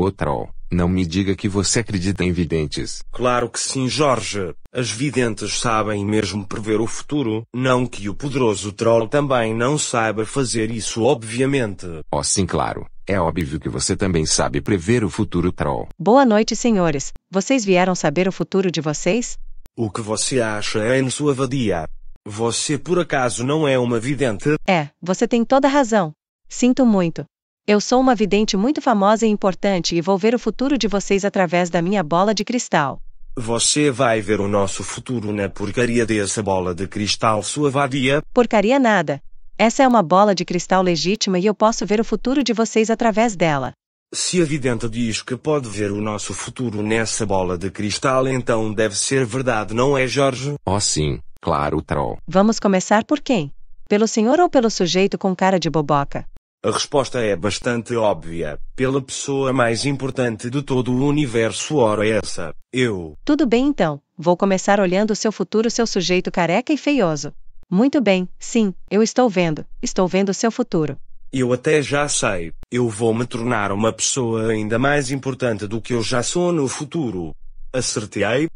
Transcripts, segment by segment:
Ô troll, não me diga que você acredita em videntes. Claro que sim, Jorge. As videntes sabem mesmo prever o futuro, não que o poderoso troll também não saiba fazer isso, obviamente. Oh, sim, claro. É óbvio que você também sabe prever o futuro, troll. Boa noite, senhores. Vocês vieram saber o futuro de vocês? O que você acha é em sua vadia. Você por acaso não é uma vidente? É, você tem toda razão. Sinto muito, eu sou uma vidente muito famosa e importante e vou ver o futuro de vocês através da minha bola de cristal. Você vai ver o nosso futuro na porcaria dessa bola de cristal, sua vadia. Porcaria nada. Essa é uma bola de cristal legítima e eu posso ver o futuro de vocês através dela. Se a vidente diz que pode ver o nosso futuro nessa bola de cristal, então deve ser verdade, não é, Jorge? Oh, sim, claro, troll. Vamos começar por quem? Pelo senhor ou pelo sujeito com cara de boboca? A resposta é bastante óbvia. Pela pessoa mais importante de todo o universo, ora é essa, eu. Tudo bem então, vou começar olhando o seu futuro, seu sujeito careca e feioso. Muito bem, sim, eu estou vendo, estou vendo o seu futuro. Eu até já sei, eu vou me tornar uma pessoa ainda mais importante do que eu já sou no futuro. Acertei?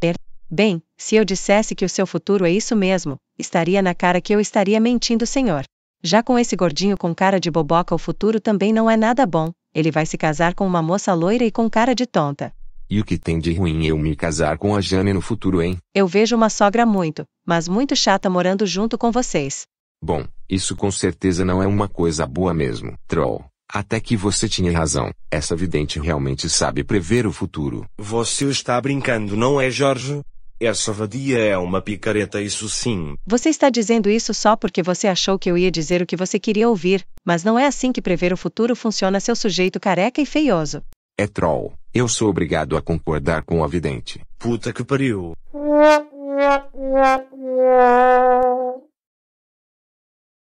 Bem, se eu dissesse que o seu futuro é isso mesmo, estaria na cara que eu estaria mentindo, senhor. Já com esse gordinho com cara de boboca, o futuro também não é nada bom. Ele vai se casar com uma moça loira e com cara de tonta. E o que tem de ruim eu me casar com a Jane no futuro, hein? Eu vejo uma sogra muito, mas muito chata morando junto com vocês. Bom, isso com certeza não é uma coisa boa mesmo, troll. Até que você tinha razão. Essa vidente realmente sabe prever o futuro. Você está brincando, não é, Jorge? Essa vadia é uma picareta, isso sim. Você está dizendo isso só porque você achou que eu ia dizer o que você queria ouvir, mas não é assim que prever o futuro funciona, seu sujeito careca e feioso. É troll. Eu sou obrigado a concordar com a vidente. Puta que pariu.